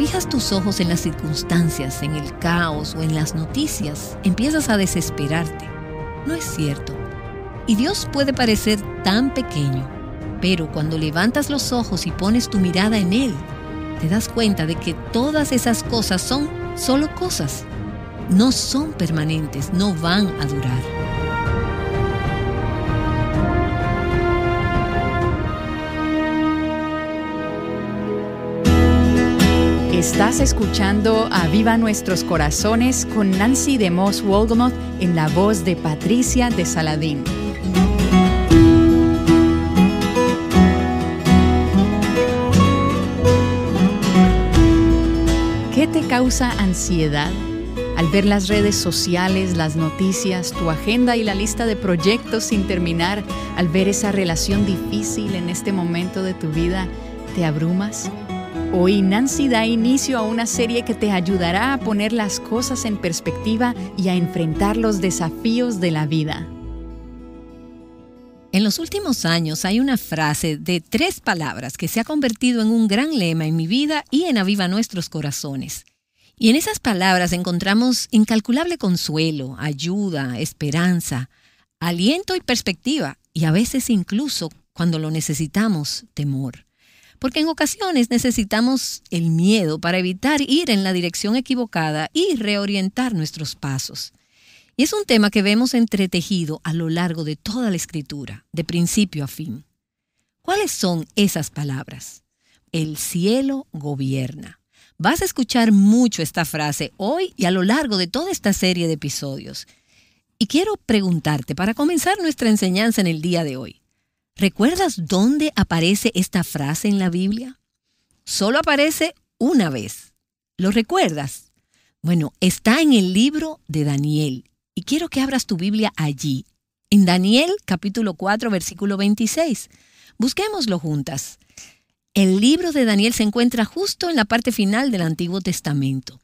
fijas tus ojos en las circunstancias, en el caos o en las noticias, empiezas a desesperarte. No es cierto. Y Dios puede parecer tan pequeño, pero cuando levantas los ojos y pones tu mirada en Él, te das cuenta de que todas esas cosas son solo cosas. No son permanentes, no van a durar. Estás escuchando Aviva Nuestros Corazones con Nancy de Moss en la voz de Patricia de Saladín. ¿Qué te causa ansiedad? Al ver las redes sociales, las noticias, tu agenda y la lista de proyectos sin terminar, al ver esa relación difícil en este momento de tu vida, ¿te abrumas? Hoy Nancy da inicio a una serie que te ayudará a poner las cosas en perspectiva y a enfrentar los desafíos de la vida. En los últimos años hay una frase de tres palabras que se ha convertido en un gran lema en mi vida y en Aviva nuestros corazones. Y en esas palabras encontramos incalculable consuelo, ayuda, esperanza, aliento y perspectiva, y a veces incluso, cuando lo necesitamos, temor porque en ocasiones necesitamos el miedo para evitar ir en la dirección equivocada y reorientar nuestros pasos. Y es un tema que vemos entretejido a lo largo de toda la escritura, de principio a fin. ¿Cuáles son esas palabras? El cielo gobierna. Vas a escuchar mucho esta frase hoy y a lo largo de toda esta serie de episodios. Y quiero preguntarte, para comenzar nuestra enseñanza en el día de hoy, ¿Recuerdas dónde aparece esta frase en la Biblia? Solo aparece una vez. ¿Lo recuerdas? Bueno, está en el libro de Daniel. Y quiero que abras tu Biblia allí, en Daniel capítulo 4, versículo 26. Busquémoslo juntas. El libro de Daniel se encuentra justo en la parte final del Antiguo Testamento.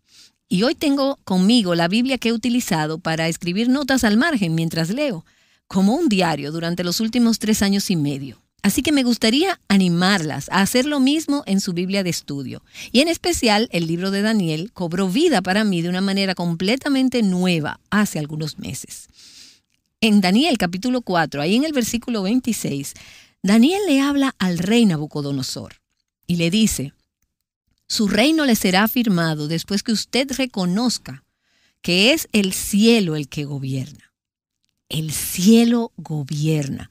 Y hoy tengo conmigo la Biblia que he utilizado para escribir notas al margen mientras leo como un diario durante los últimos tres años y medio. Así que me gustaría animarlas a hacer lo mismo en su Biblia de estudio. Y en especial el libro de Daniel cobró vida para mí de una manera completamente nueva hace algunos meses. En Daniel capítulo 4, ahí en el versículo 26, Daniel le habla al rey Nabucodonosor y le dice, su reino le será afirmado después que usted reconozca que es el cielo el que gobierna el cielo gobierna.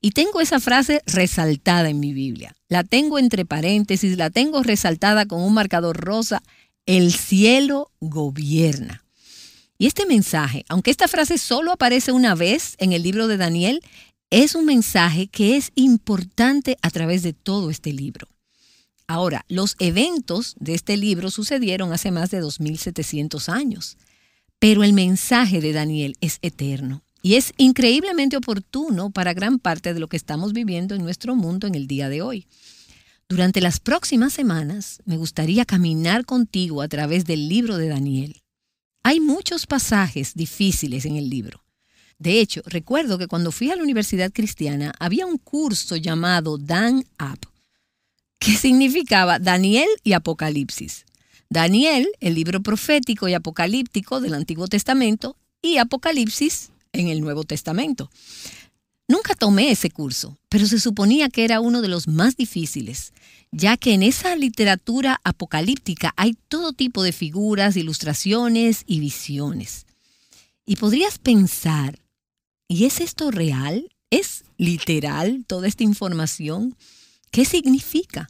Y tengo esa frase resaltada en mi Biblia. La tengo entre paréntesis, la tengo resaltada con un marcador rosa. El cielo gobierna. Y este mensaje, aunque esta frase solo aparece una vez en el libro de Daniel, es un mensaje que es importante a través de todo este libro. Ahora, los eventos de este libro sucedieron hace más de 2.700 años, pero el mensaje de Daniel es eterno. Y es increíblemente oportuno para gran parte de lo que estamos viviendo en nuestro mundo en el día de hoy. Durante las próximas semanas me gustaría caminar contigo a través del libro de Daniel. Hay muchos pasajes difíciles en el libro. De hecho, recuerdo que cuando fui a la universidad cristiana había un curso llamado Dan Up, que significaba Daniel y Apocalipsis. Daniel, el libro profético y apocalíptico del Antiguo Testamento, y Apocalipsis, en el Nuevo Testamento. Nunca tomé ese curso, pero se suponía que era uno de los más difíciles, ya que en esa literatura apocalíptica hay todo tipo de figuras, ilustraciones y visiones. Y podrías pensar, ¿y es esto real? ¿Es literal toda esta información? ¿Qué significa?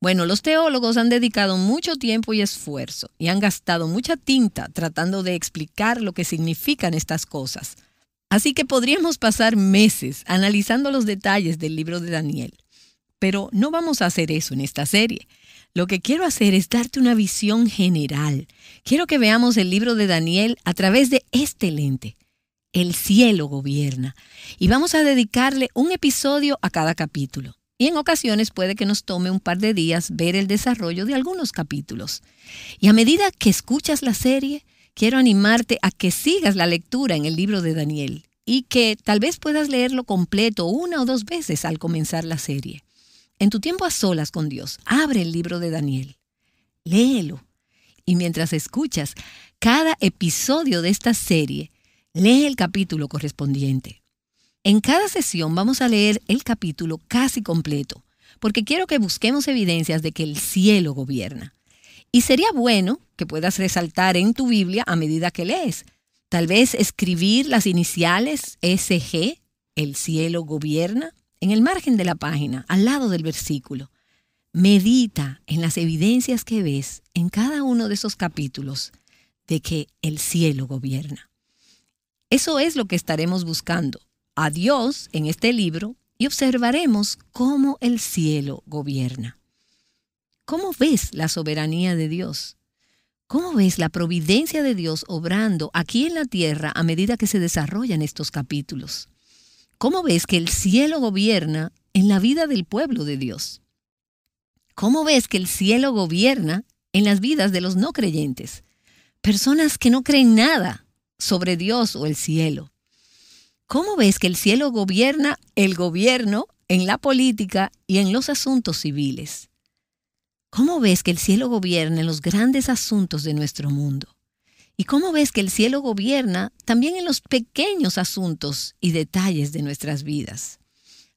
Bueno, los teólogos han dedicado mucho tiempo y esfuerzo y han gastado mucha tinta tratando de explicar lo que significan estas cosas. Así que podríamos pasar meses analizando los detalles del libro de Daniel, pero no vamos a hacer eso en esta serie. Lo que quiero hacer es darte una visión general. Quiero que veamos el libro de Daniel a través de este lente. El cielo gobierna. Y vamos a dedicarle un episodio a cada capítulo. Y en ocasiones puede que nos tome un par de días ver el desarrollo de algunos capítulos. Y a medida que escuchas la serie, quiero animarte a que sigas la lectura en el libro de Daniel y que tal vez puedas leerlo completo una o dos veces al comenzar la serie. En tu tiempo a solas con Dios, abre el libro de Daniel, léelo y mientras escuchas cada episodio de esta serie, lee el capítulo correspondiente. En cada sesión vamos a leer el capítulo casi completo, porque quiero que busquemos evidencias de que el cielo gobierna. Y sería bueno que puedas resaltar en tu Biblia a medida que lees. Tal vez escribir las iniciales SG, el cielo gobierna, en el margen de la página, al lado del versículo. Medita en las evidencias que ves en cada uno de esos capítulos de que el cielo gobierna. Eso es lo que estaremos buscando a Dios en este libro y observaremos cómo el cielo gobierna. ¿Cómo ves la soberanía de Dios? ¿Cómo ves la providencia de Dios obrando aquí en la tierra a medida que se desarrollan estos capítulos? ¿Cómo ves que el cielo gobierna en la vida del pueblo de Dios? ¿Cómo ves que el cielo gobierna en las vidas de los no creyentes? Personas que no creen nada sobre Dios o el cielo. ¿Cómo ves que el cielo gobierna el gobierno en la política y en los asuntos civiles? ¿Cómo ves que el cielo gobierna en los grandes asuntos de nuestro mundo? ¿Y cómo ves que el cielo gobierna también en los pequeños asuntos y detalles de nuestras vidas?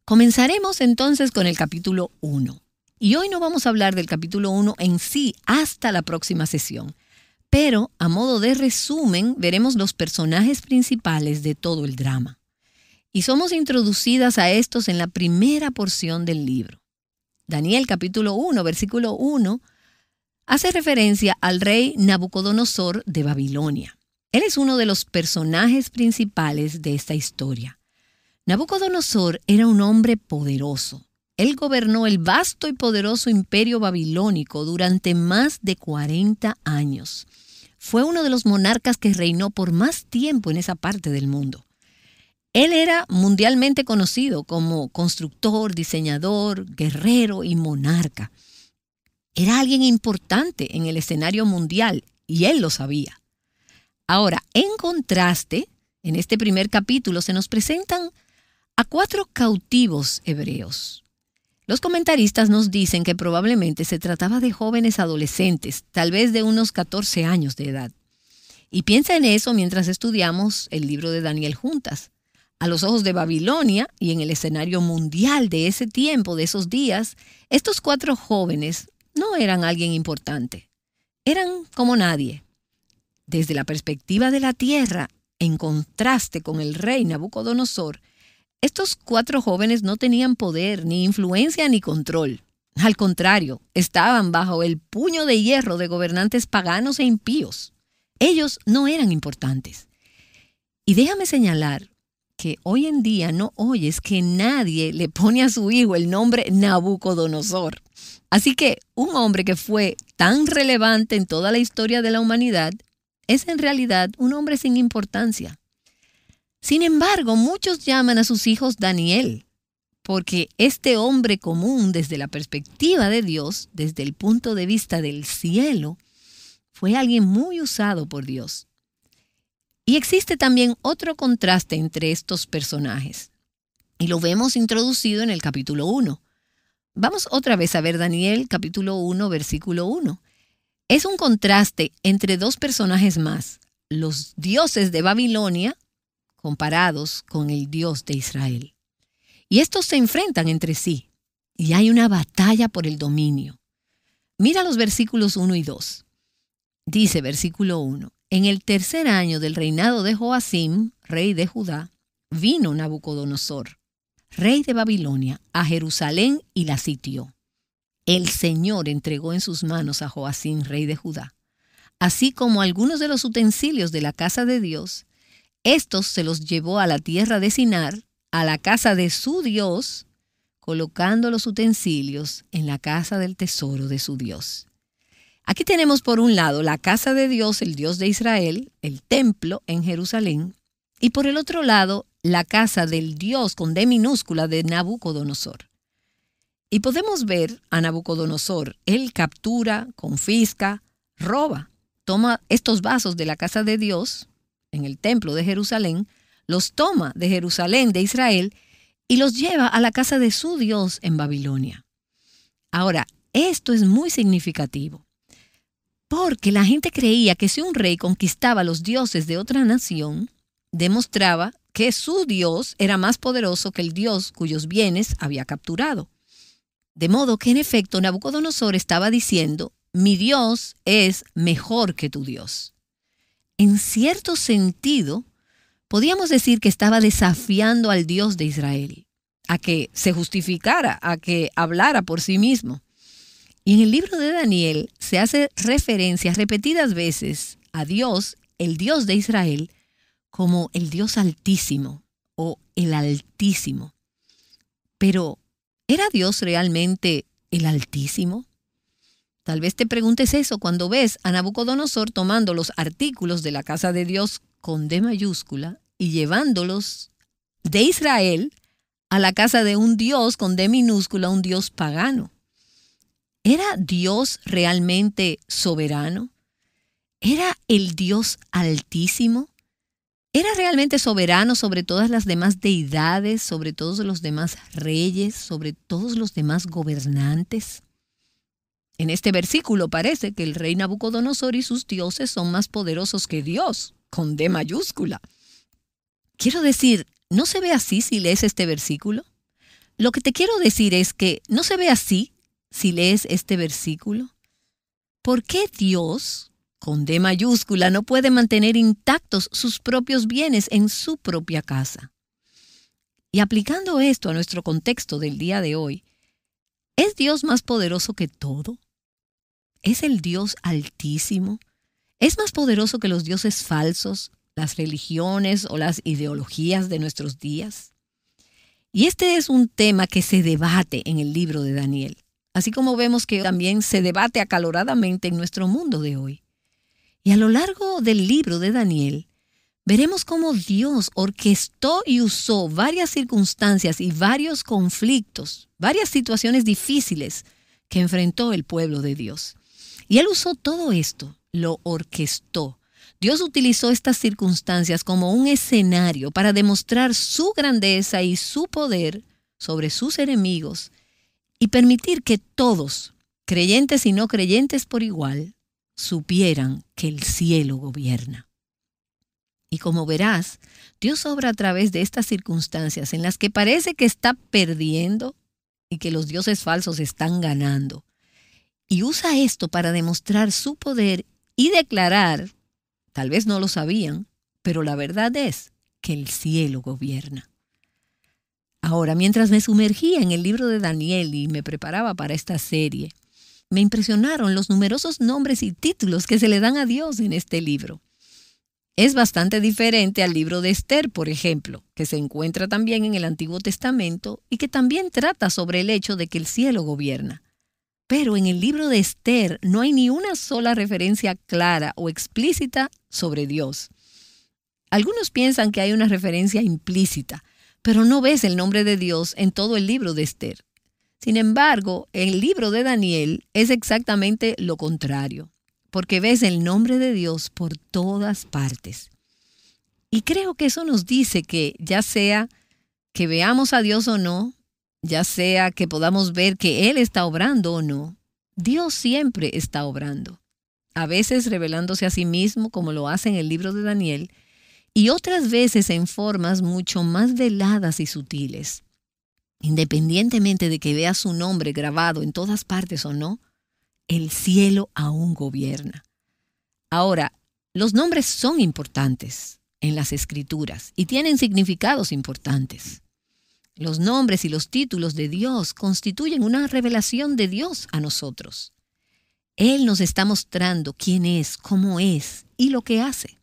Comenzaremos entonces con el capítulo 1. Y hoy no vamos a hablar del capítulo 1 en sí hasta la próxima sesión. Pero, a modo de resumen, veremos los personajes principales de todo el drama. Y somos introducidas a estos en la primera porción del libro. Daniel capítulo 1, versículo 1, hace referencia al rey Nabucodonosor de Babilonia. Él es uno de los personajes principales de esta historia. Nabucodonosor era un hombre poderoso. Él gobernó el vasto y poderoso imperio babilónico durante más de 40 años. Fue uno de los monarcas que reinó por más tiempo en esa parte del mundo. Él era mundialmente conocido como constructor, diseñador, guerrero y monarca. Era alguien importante en el escenario mundial y él lo sabía. Ahora, en contraste, en este primer capítulo se nos presentan a cuatro cautivos hebreos. Los comentaristas nos dicen que probablemente se trataba de jóvenes adolescentes, tal vez de unos 14 años de edad. Y piensa en eso mientras estudiamos el libro de Daniel juntas. A los ojos de Babilonia y en el escenario mundial de ese tiempo, de esos días, estos cuatro jóvenes no eran alguien importante, eran como nadie. Desde la perspectiva de la tierra, en contraste con el rey Nabucodonosor, estos cuatro jóvenes no tenían poder, ni influencia, ni control. Al contrario, estaban bajo el puño de hierro de gobernantes paganos e impíos. Ellos no eran importantes. Y déjame señalar que hoy en día no oyes que nadie le pone a su hijo el nombre Nabucodonosor. Así que un hombre que fue tan relevante en toda la historia de la humanidad es en realidad un hombre sin importancia. Sin embargo, muchos llaman a sus hijos Daniel, porque este hombre común desde la perspectiva de Dios, desde el punto de vista del cielo, fue alguien muy usado por Dios. Y existe también otro contraste entre estos personajes. Y lo vemos introducido en el capítulo 1. Vamos otra vez a ver Daniel capítulo 1, versículo 1. Es un contraste entre dos personajes más, los dioses de Babilonia comparados con el Dios de Israel. Y estos se enfrentan entre sí, y hay una batalla por el dominio. Mira los versículos 1 y 2. Dice versículo 1, en el tercer año del reinado de Joacim, rey de Judá, vino Nabucodonosor, rey de Babilonia, a Jerusalén y la sitió. El Señor entregó en sus manos a Joacim, rey de Judá, así como algunos de los utensilios de la casa de Dios. Estos se los llevó a la tierra de Sinar, a la casa de su Dios, colocando los utensilios en la casa del tesoro de su Dios. Aquí tenemos por un lado la casa de Dios, el Dios de Israel, el templo en Jerusalén, y por el otro lado la casa del Dios con D minúscula de Nabucodonosor. Y podemos ver a Nabucodonosor, él captura, confisca, roba, toma estos vasos de la casa de Dios en el templo de Jerusalén, los toma de Jerusalén, de Israel, y los lleva a la casa de su Dios en Babilonia. Ahora, esto es muy significativo, porque la gente creía que si un rey conquistaba los dioses de otra nación, demostraba que su dios era más poderoso que el dios cuyos bienes había capturado. De modo que en efecto Nabucodonosor estaba diciendo, mi dios es mejor que tu dios. En cierto sentido, podíamos decir que estaba desafiando al dios de Israel, a que se justificara, a que hablara por sí mismo en el libro de Daniel se hace referencia repetidas veces a Dios, el Dios de Israel, como el Dios altísimo o el altísimo. Pero, ¿era Dios realmente el altísimo? Tal vez te preguntes eso cuando ves a Nabucodonosor tomando los artículos de la casa de Dios con D mayúscula y llevándolos de Israel a la casa de un Dios con D minúscula, un Dios pagano. ¿Era Dios realmente soberano? ¿Era el Dios altísimo? ¿Era realmente soberano sobre todas las demás deidades, sobre todos los demás reyes, sobre todos los demás gobernantes? En este versículo parece que el rey Nabucodonosor y sus dioses son más poderosos que Dios, con D mayúscula. Quiero decir, ¿no se ve así si lees este versículo? Lo que te quiero decir es que no se ve así si lees este versículo? ¿Por qué Dios, con D mayúscula, no puede mantener intactos sus propios bienes en su propia casa? Y aplicando esto a nuestro contexto del día de hoy, ¿es Dios más poderoso que todo? ¿Es el Dios altísimo? ¿Es más poderoso que los dioses falsos, las religiones o las ideologías de nuestros días? Y este es un tema que se debate en el libro de Daniel así como vemos que también se debate acaloradamente en nuestro mundo de hoy. Y a lo largo del libro de Daniel, veremos cómo Dios orquestó y usó varias circunstancias y varios conflictos, varias situaciones difíciles que enfrentó el pueblo de Dios. Y Él usó todo esto, lo orquestó. Dios utilizó estas circunstancias como un escenario para demostrar su grandeza y su poder sobre sus enemigos y permitir que todos, creyentes y no creyentes por igual, supieran que el cielo gobierna. Y como verás, Dios obra a través de estas circunstancias en las que parece que está perdiendo y que los dioses falsos están ganando. Y usa esto para demostrar su poder y declarar, tal vez no lo sabían, pero la verdad es que el cielo gobierna. Ahora, mientras me sumergía en el libro de Daniel y me preparaba para esta serie, me impresionaron los numerosos nombres y títulos que se le dan a Dios en este libro. Es bastante diferente al libro de Esther, por ejemplo, que se encuentra también en el Antiguo Testamento y que también trata sobre el hecho de que el cielo gobierna. Pero en el libro de Esther no hay ni una sola referencia clara o explícita sobre Dios. Algunos piensan que hay una referencia implícita, pero no ves el nombre de Dios en todo el libro de Esther. Sin embargo, el libro de Daniel es exactamente lo contrario, porque ves el nombre de Dios por todas partes. Y creo que eso nos dice que ya sea que veamos a Dios o no, ya sea que podamos ver que Él está obrando o no, Dios siempre está obrando. A veces revelándose a sí mismo como lo hace en el libro de Daniel, y otras veces en formas mucho más veladas y sutiles. Independientemente de que vea su nombre grabado en todas partes o no, el cielo aún gobierna. Ahora, los nombres son importantes en las escrituras y tienen significados importantes. Los nombres y los títulos de Dios constituyen una revelación de Dios a nosotros. Él nos está mostrando quién es, cómo es y lo que hace.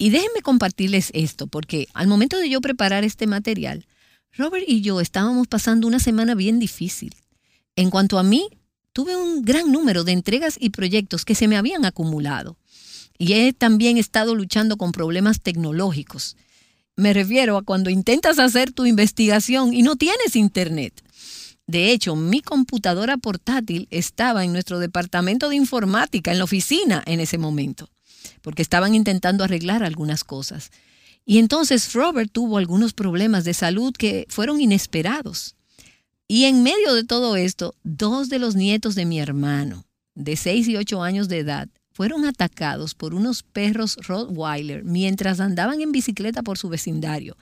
Y déjenme compartirles esto, porque al momento de yo preparar este material, Robert y yo estábamos pasando una semana bien difícil. En cuanto a mí, tuve un gran número de entregas y proyectos que se me habían acumulado. Y he también estado luchando con problemas tecnológicos. Me refiero a cuando intentas hacer tu investigación y no tienes internet. De hecho, mi computadora portátil estaba en nuestro departamento de informática, en la oficina en ese momento porque estaban intentando arreglar algunas cosas. Y entonces Robert tuvo algunos problemas de salud que fueron inesperados. Y en medio de todo esto, dos de los nietos de mi hermano, de 6 y 8 años de edad, fueron atacados por unos perros Rottweiler mientras andaban en bicicleta por su vecindario.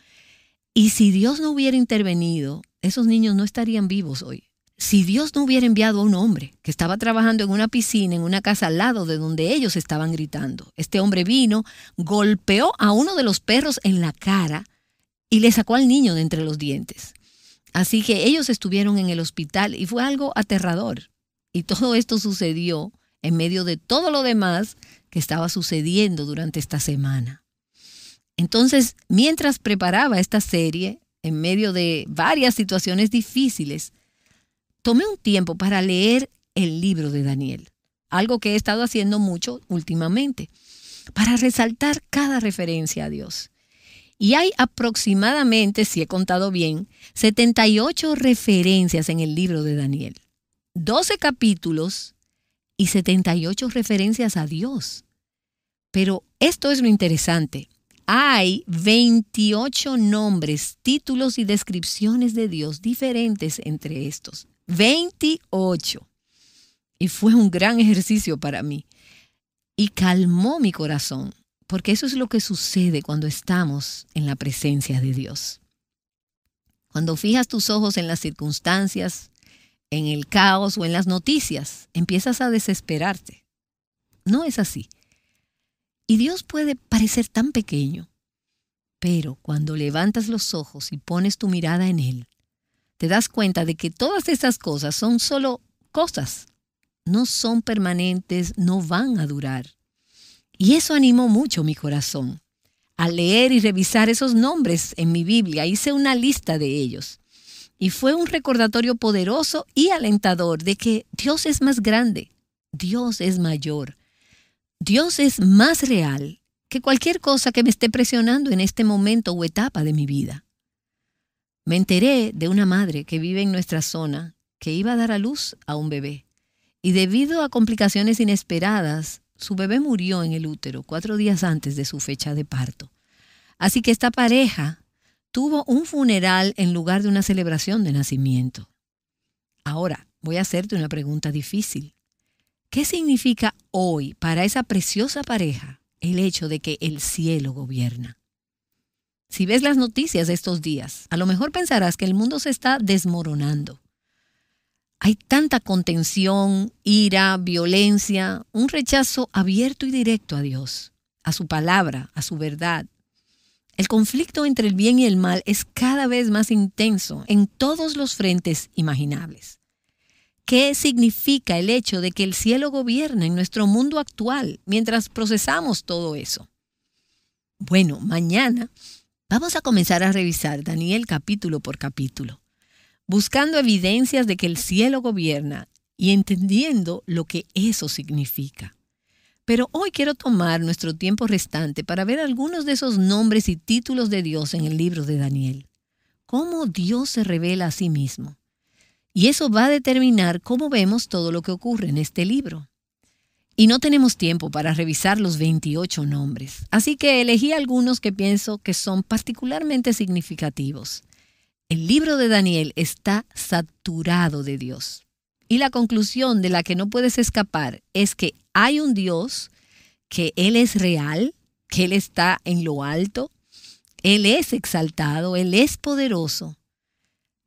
Y si Dios no hubiera intervenido, esos niños no estarían vivos hoy si Dios no hubiera enviado a un hombre que estaba trabajando en una piscina, en una casa al lado de donde ellos estaban gritando, este hombre vino, golpeó a uno de los perros en la cara y le sacó al niño de entre los dientes. Así que ellos estuvieron en el hospital y fue algo aterrador. Y todo esto sucedió en medio de todo lo demás que estaba sucediendo durante esta semana. Entonces, mientras preparaba esta serie, en medio de varias situaciones difíciles, tomé un tiempo para leer el libro de Daniel, algo que he estado haciendo mucho últimamente, para resaltar cada referencia a Dios. Y hay aproximadamente, si he contado bien, 78 referencias en el libro de Daniel. 12 capítulos y 78 referencias a Dios. Pero esto es lo interesante. Hay 28 nombres, títulos y descripciones de Dios diferentes entre estos. 28. Y fue un gran ejercicio para mí. Y calmó mi corazón, porque eso es lo que sucede cuando estamos en la presencia de Dios. Cuando fijas tus ojos en las circunstancias, en el caos o en las noticias, empiezas a desesperarte. No es así. Y Dios puede parecer tan pequeño, pero cuando levantas los ojos y pones tu mirada en Él, te das cuenta de que todas estas cosas son solo cosas, no son permanentes, no van a durar. Y eso animó mucho mi corazón. Al leer y revisar esos nombres en mi Biblia, hice una lista de ellos. Y fue un recordatorio poderoso y alentador de que Dios es más grande, Dios es mayor, Dios es más real que cualquier cosa que me esté presionando en este momento o etapa de mi vida. Me enteré de una madre que vive en nuestra zona que iba a dar a luz a un bebé y debido a complicaciones inesperadas, su bebé murió en el útero cuatro días antes de su fecha de parto. Así que esta pareja tuvo un funeral en lugar de una celebración de nacimiento. Ahora, voy a hacerte una pregunta difícil. ¿Qué significa hoy para esa preciosa pareja el hecho de que el cielo gobierna? Si ves las noticias de estos días, a lo mejor pensarás que el mundo se está desmoronando. Hay tanta contención, ira, violencia, un rechazo abierto y directo a Dios, a su palabra, a su verdad. El conflicto entre el bien y el mal es cada vez más intenso en todos los frentes imaginables. ¿Qué significa el hecho de que el cielo gobierna en nuestro mundo actual mientras procesamos todo eso? Bueno, mañana Vamos a comenzar a revisar Daniel capítulo por capítulo, buscando evidencias de que el cielo gobierna y entendiendo lo que eso significa. Pero hoy quiero tomar nuestro tiempo restante para ver algunos de esos nombres y títulos de Dios en el libro de Daniel. Cómo Dios se revela a sí mismo. Y eso va a determinar cómo vemos todo lo que ocurre en este libro. Y no tenemos tiempo para revisar los 28 nombres, así que elegí algunos que pienso que son particularmente significativos. El libro de Daniel está saturado de Dios. Y la conclusión de la que no puedes escapar es que hay un Dios, que Él es real, que Él está en lo alto, Él es exaltado, Él es poderoso,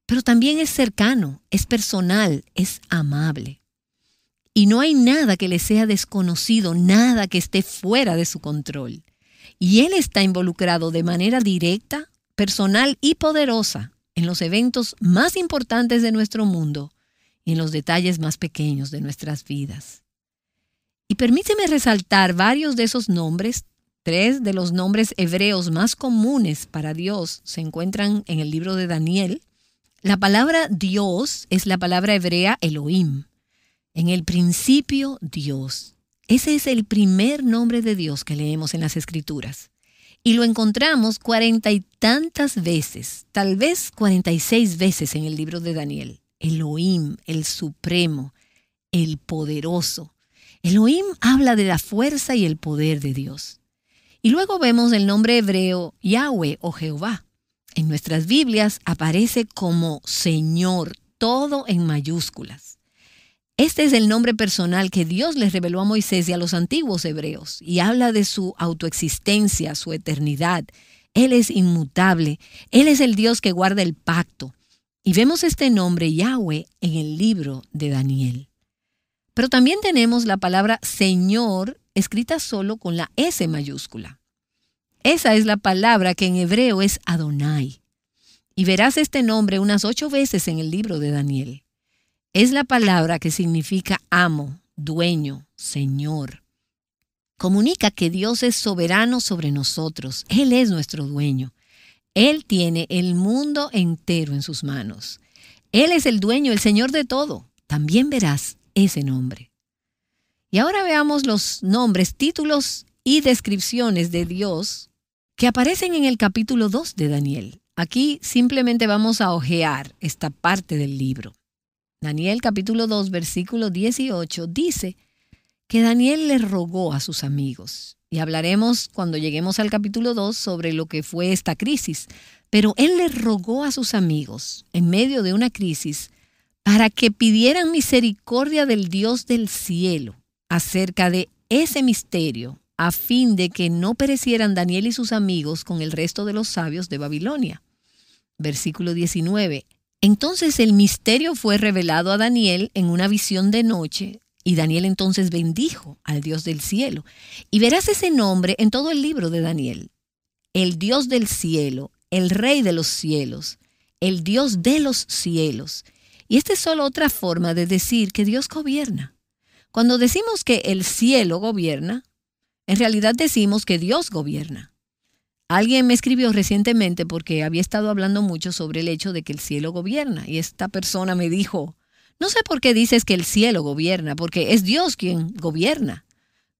pero también es cercano, es personal, es amable. Y no hay nada que le sea desconocido, nada que esté fuera de su control. Y Él está involucrado de manera directa, personal y poderosa en los eventos más importantes de nuestro mundo y en los detalles más pequeños de nuestras vidas. Y permíteme resaltar varios de esos nombres. Tres de los nombres hebreos más comunes para Dios se encuentran en el libro de Daniel. La palabra Dios es la palabra hebrea Elohim. En el principio Dios. Ese es el primer nombre de Dios que leemos en las Escrituras. Y lo encontramos cuarenta y tantas veces, tal vez cuarenta y seis veces en el libro de Daniel. Elohim, el Supremo, el Poderoso. Elohim habla de la fuerza y el poder de Dios. Y luego vemos el nombre hebreo Yahweh o Jehová. En nuestras Biblias aparece como Señor, todo en mayúsculas. Este es el nombre personal que Dios les reveló a Moisés y a los antiguos hebreos y habla de su autoexistencia, su eternidad. Él es inmutable, Él es el Dios que guarda el pacto. Y vemos este nombre Yahweh en el libro de Daniel. Pero también tenemos la palabra Señor escrita solo con la S mayúscula. Esa es la palabra que en hebreo es Adonai. Y verás este nombre unas ocho veces en el libro de Daniel. Es la palabra que significa amo, dueño, señor. Comunica que Dios es soberano sobre nosotros. Él es nuestro dueño. Él tiene el mundo entero en sus manos. Él es el dueño, el señor de todo. También verás ese nombre. Y ahora veamos los nombres, títulos y descripciones de Dios que aparecen en el capítulo 2 de Daniel. Aquí simplemente vamos a hojear esta parte del libro. Daniel capítulo 2, versículo 18 dice que Daniel le rogó a sus amigos. Y hablaremos cuando lleguemos al capítulo 2 sobre lo que fue esta crisis. Pero él le rogó a sus amigos en medio de una crisis para que pidieran misericordia del Dios del cielo acerca de ese misterio a fin de que no perecieran Daniel y sus amigos con el resto de los sabios de Babilonia. Versículo 19. Entonces el misterio fue revelado a Daniel en una visión de noche y Daniel entonces bendijo al Dios del cielo. Y verás ese nombre en todo el libro de Daniel. El Dios del cielo, el Rey de los cielos, el Dios de los cielos. Y esta es solo otra forma de decir que Dios gobierna. Cuando decimos que el cielo gobierna, en realidad decimos que Dios gobierna. Alguien me escribió recientemente porque había estado hablando mucho sobre el hecho de que el cielo gobierna y esta persona me dijo, no sé por qué dices que el cielo gobierna, porque es Dios quien gobierna.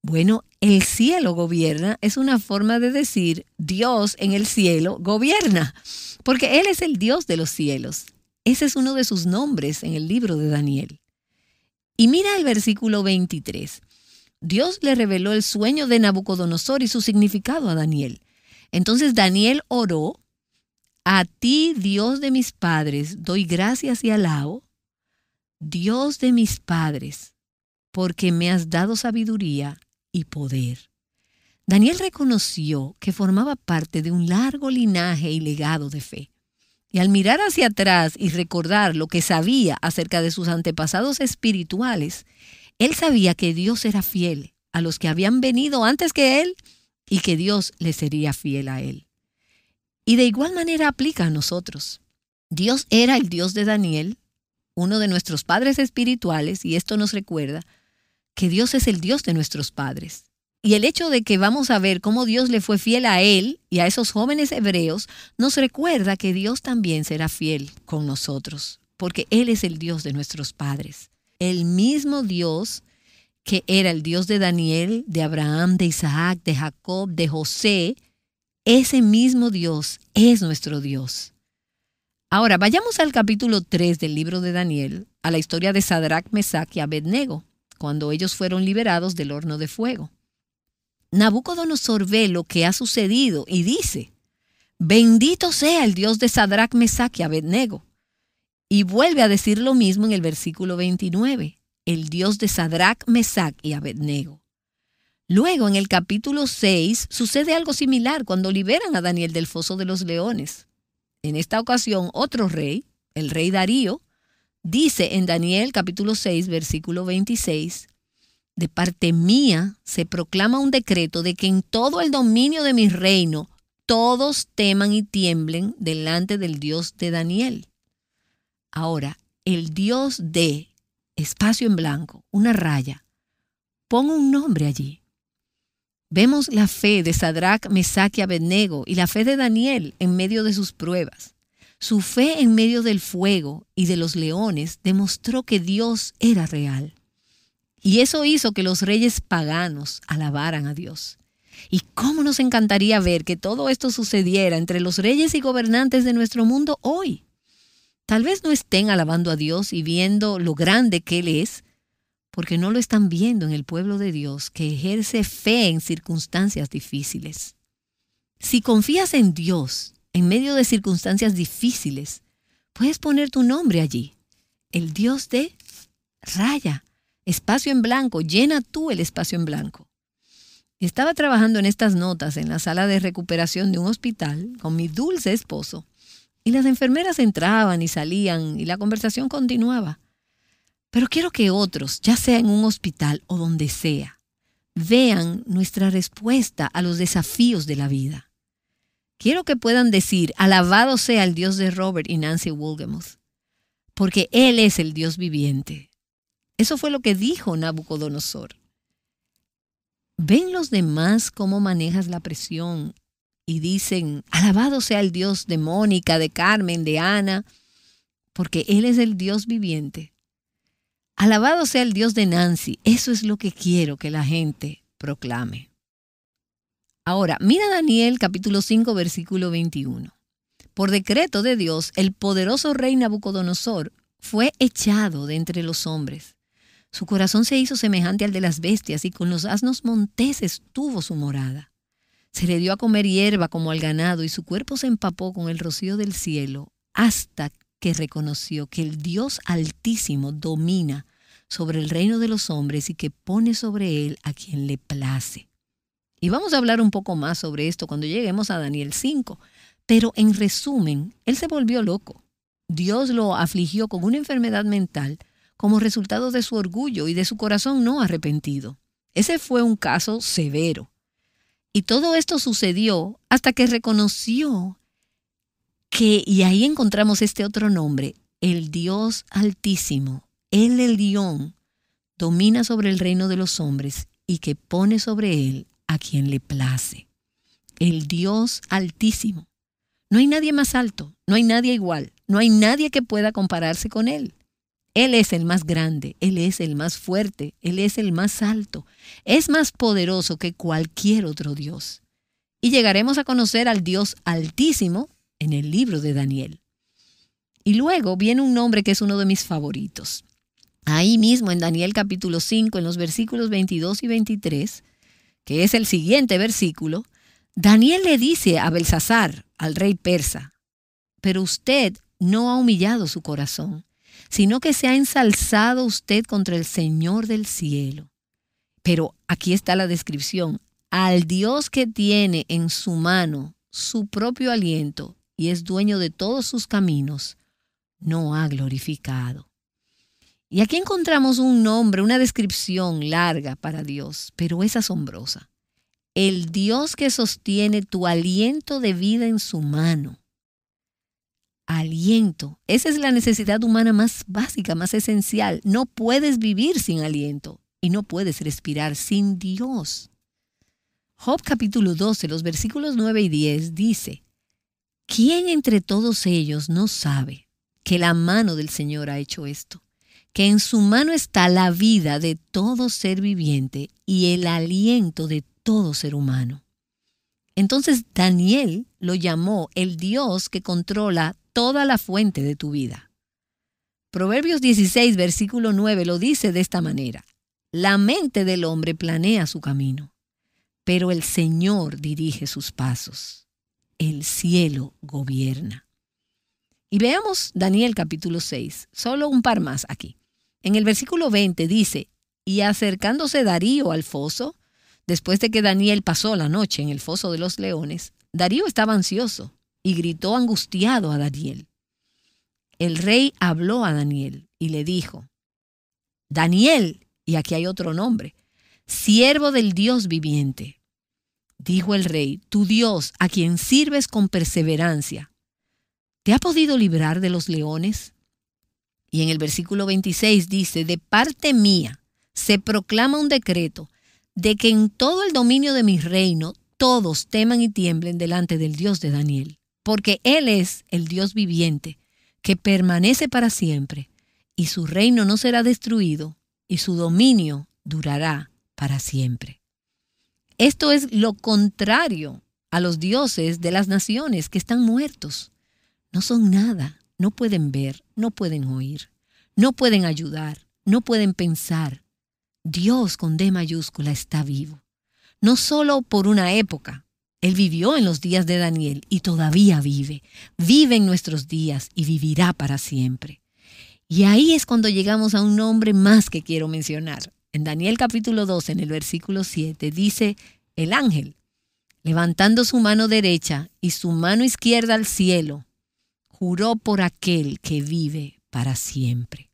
Bueno, el cielo gobierna es una forma de decir Dios en el cielo gobierna, porque Él es el Dios de los cielos. Ese es uno de sus nombres en el libro de Daniel. Y mira el versículo 23. Dios le reveló el sueño de Nabucodonosor y su significado a Daniel. Entonces Daniel oró, a ti, Dios de mis padres, doy gracias y alabo, Dios de mis padres, porque me has dado sabiduría y poder. Daniel reconoció que formaba parte de un largo linaje y legado de fe. Y al mirar hacia atrás y recordar lo que sabía acerca de sus antepasados espirituales, él sabía que Dios era fiel a los que habían venido antes que él y que Dios le sería fiel a él. Y de igual manera aplica a nosotros. Dios era el Dios de Daniel, uno de nuestros padres espirituales, y esto nos recuerda que Dios es el Dios de nuestros padres. Y el hecho de que vamos a ver cómo Dios le fue fiel a él y a esos jóvenes hebreos, nos recuerda que Dios también será fiel con nosotros, porque Él es el Dios de nuestros padres. El mismo Dios que era el Dios de Daniel, de Abraham, de Isaac, de Jacob, de José, ese mismo Dios es nuestro Dios. Ahora, vayamos al capítulo 3 del libro de Daniel, a la historia de Sadrach, Mesach y Abednego, cuando ellos fueron liberados del horno de fuego. Nabucodonosor ve lo que ha sucedido y dice, bendito sea el Dios de Sadrach, Mesach y Abednego. Y vuelve a decir lo mismo en el versículo 29 el dios de Sadrach, Mesach y Abednego. Luego, en el capítulo 6, sucede algo similar cuando liberan a Daniel del foso de los leones. En esta ocasión, otro rey, el rey Darío, dice en Daniel capítulo 6, versículo 26, de parte mía se proclama un decreto de que en todo el dominio de mi reino todos teman y tiemblen delante del Dios de Daniel. Ahora, el Dios de espacio en blanco, una raya. Pon un nombre allí. Vemos la fe de Sadrach, Mesach y Abednego y la fe de Daniel en medio de sus pruebas. Su fe en medio del fuego y de los leones demostró que Dios era real. Y eso hizo que los reyes paganos alabaran a Dios. ¿Y cómo nos encantaría ver que todo esto sucediera entre los reyes y gobernantes de nuestro mundo hoy? Tal vez no estén alabando a Dios y viendo lo grande que Él es, porque no lo están viendo en el pueblo de Dios que ejerce fe en circunstancias difíciles. Si confías en Dios en medio de circunstancias difíciles, puedes poner tu nombre allí, el Dios de raya, espacio en blanco, llena tú el espacio en blanco. Estaba trabajando en estas notas en la sala de recuperación de un hospital con mi dulce esposo y las enfermeras entraban y salían y la conversación continuaba. Pero quiero que otros, ya sea en un hospital o donde sea, vean nuestra respuesta a los desafíos de la vida. Quiero que puedan decir, alabado sea el Dios de Robert y Nancy Wolgamuth, porque Él es el Dios viviente. Eso fue lo que dijo Nabucodonosor. Ven los demás cómo manejas la presión, y dicen, alabado sea el Dios de Mónica, de Carmen, de Ana, porque Él es el Dios viviente. Alabado sea el Dios de Nancy. Eso es lo que quiero que la gente proclame. Ahora, mira Daniel capítulo 5, versículo 21. Por decreto de Dios, el poderoso rey Nabucodonosor fue echado de entre los hombres. Su corazón se hizo semejante al de las bestias y con los asnos monteses tuvo su morada. Se le dio a comer hierba como al ganado y su cuerpo se empapó con el rocío del cielo hasta que reconoció que el Dios altísimo domina sobre el reino de los hombres y que pone sobre él a quien le place. Y vamos a hablar un poco más sobre esto cuando lleguemos a Daniel 5. Pero en resumen, él se volvió loco. Dios lo afligió con una enfermedad mental como resultado de su orgullo y de su corazón no arrepentido. Ese fue un caso severo. Y todo esto sucedió hasta que reconoció que, y ahí encontramos este otro nombre, el Dios Altísimo, el Elión, domina sobre el reino de los hombres y que pone sobre él a quien le place. El Dios Altísimo. No hay nadie más alto, no hay nadie igual, no hay nadie que pueda compararse con él. Él es el más grande, Él es el más fuerte, Él es el más alto, es más poderoso que cualquier otro Dios. Y llegaremos a conocer al Dios altísimo en el libro de Daniel. Y luego viene un nombre que es uno de mis favoritos. Ahí mismo en Daniel capítulo 5, en los versículos 22 y 23, que es el siguiente versículo, Daniel le dice a Belsasar, al rey persa, pero usted no ha humillado su corazón sino que se ha ensalzado usted contra el Señor del cielo. Pero aquí está la descripción, al Dios que tiene en su mano su propio aliento y es dueño de todos sus caminos, no ha glorificado. Y aquí encontramos un nombre, una descripción larga para Dios, pero es asombrosa. El Dios que sostiene tu aliento de vida en su mano aliento. Esa es la necesidad humana más básica, más esencial. No puedes vivir sin aliento y no puedes respirar sin Dios. Job capítulo 12, los versículos 9 y 10 dice, ¿quién entre todos ellos no sabe que la mano del Señor ha hecho esto? Que en su mano está la vida de todo ser viviente y el aliento de todo ser humano. Entonces Daniel lo llamó el Dios que controla toda la fuente de tu vida. Proverbios 16, versículo 9 lo dice de esta manera. La mente del hombre planea su camino, pero el Señor dirige sus pasos. El cielo gobierna. Y veamos Daniel capítulo 6, solo un par más aquí. En el versículo 20 dice, y acercándose Darío al foso, después de que Daniel pasó la noche en el foso de los leones, Darío estaba ansioso y gritó angustiado a Daniel. El rey habló a Daniel y le dijo, Daniel, y aquí hay otro nombre, siervo del Dios viviente. Dijo el rey, tu Dios, a quien sirves con perseverancia, ¿te ha podido librar de los leones? Y en el versículo 26 dice, de parte mía se proclama un decreto de que en todo el dominio de mi reino todos teman y tiemblen delante del Dios de Daniel porque Él es el Dios viviente, que permanece para siempre, y su reino no será destruido, y su dominio durará para siempre. Esto es lo contrario a los dioses de las naciones que están muertos. No son nada, no pueden ver, no pueden oír, no pueden ayudar, no pueden pensar. Dios con D mayúscula está vivo, no solo por una época, él vivió en los días de Daniel y todavía vive. Vive en nuestros días y vivirá para siempre. Y ahí es cuando llegamos a un nombre más que quiero mencionar. En Daniel capítulo 2, en el versículo 7, dice el ángel, levantando su mano derecha y su mano izquierda al cielo, juró por aquel que vive para siempre.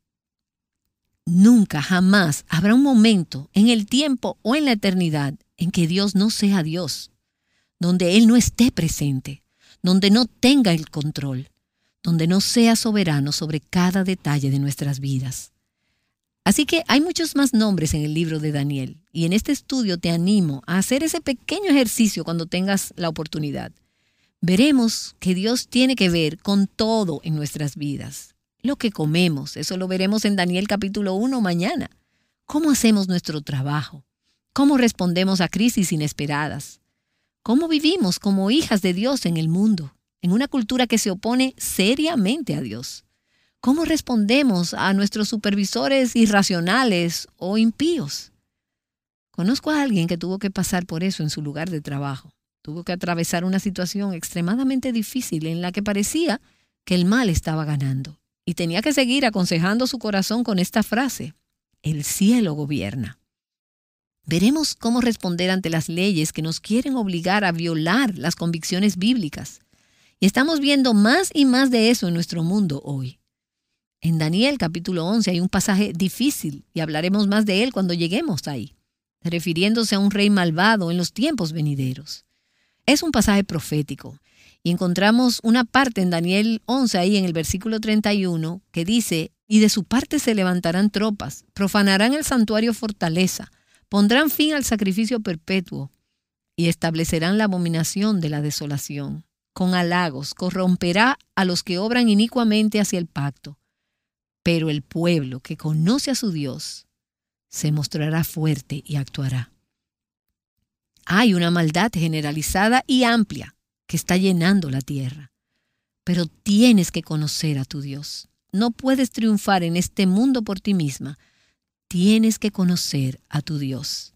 Nunca, jamás habrá un momento en el tiempo o en la eternidad en que Dios no sea Dios donde Él no esté presente, donde no tenga el control, donde no sea soberano sobre cada detalle de nuestras vidas. Así que hay muchos más nombres en el libro de Daniel y en este estudio te animo a hacer ese pequeño ejercicio cuando tengas la oportunidad. Veremos que Dios tiene que ver con todo en nuestras vidas. Lo que comemos, eso lo veremos en Daniel capítulo 1 mañana. ¿Cómo hacemos nuestro trabajo? ¿Cómo respondemos a crisis inesperadas? cómo vivimos como hijas de Dios en el mundo, en una cultura que se opone seriamente a Dios. ¿Cómo respondemos a nuestros supervisores irracionales o impíos? Conozco a alguien que tuvo que pasar por eso en su lugar de trabajo. Tuvo que atravesar una situación extremadamente difícil en la que parecía que el mal estaba ganando. Y tenía que seguir aconsejando su corazón con esta frase, el cielo gobierna. Veremos cómo responder ante las leyes que nos quieren obligar a violar las convicciones bíblicas. Y estamos viendo más y más de eso en nuestro mundo hoy. En Daniel capítulo 11 hay un pasaje difícil y hablaremos más de él cuando lleguemos ahí, refiriéndose a un rey malvado en los tiempos venideros. Es un pasaje profético y encontramos una parte en Daniel 11 ahí en el versículo 31 que dice, y de su parte se levantarán tropas, profanarán el santuario fortaleza Pondrán fin al sacrificio perpetuo y establecerán la abominación de la desolación. Con halagos corromperá a los que obran inicuamente hacia el pacto. Pero el pueblo que conoce a su Dios se mostrará fuerte y actuará. Hay una maldad generalizada y amplia que está llenando la tierra. Pero tienes que conocer a tu Dios. No puedes triunfar en este mundo por ti misma tienes que conocer a tu Dios.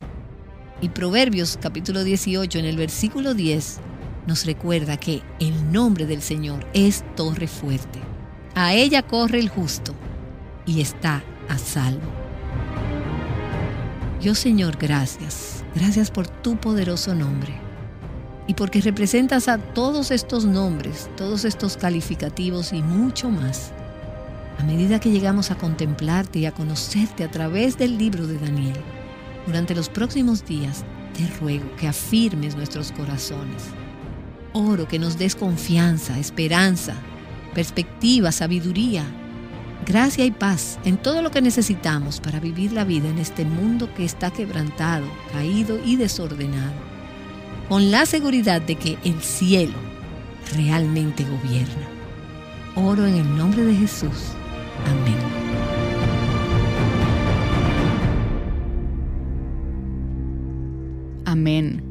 Y Proverbios capítulo 18 en el versículo 10 nos recuerda que el nombre del Señor es torre fuerte. A ella corre el justo y está a salvo. Yo Señor, gracias. Gracias por tu poderoso nombre. Y porque representas a todos estos nombres, todos estos calificativos y mucho más a medida que llegamos a contemplarte y a conocerte a través del libro de Daniel, durante los próximos días te ruego que afirmes nuestros corazones. Oro que nos des confianza, esperanza, perspectiva, sabiduría, gracia y paz en todo lo que necesitamos para vivir la vida en este mundo que está quebrantado, caído y desordenado, con la seguridad de que el cielo realmente gobierna. Oro en el nombre de Jesús. Amén. Amén.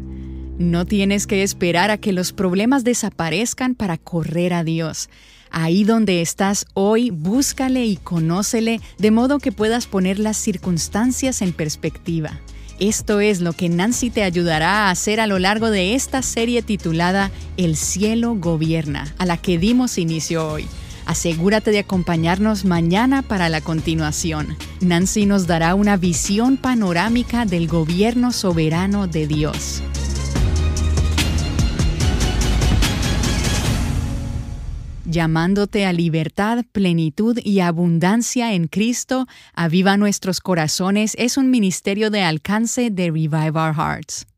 No tienes que esperar a que los problemas desaparezcan para correr a Dios. Ahí donde estás hoy, búscale y conócele de modo que puedas poner las circunstancias en perspectiva. Esto es lo que Nancy te ayudará a hacer a lo largo de esta serie titulada El cielo gobierna, a la que dimos inicio hoy. Asegúrate de acompañarnos mañana para la continuación. Nancy nos dará una visión panorámica del gobierno soberano de Dios. llamándote a libertad, plenitud y abundancia en Cristo, Aviva Nuestros Corazones es un ministerio de alcance de Revive Our Hearts.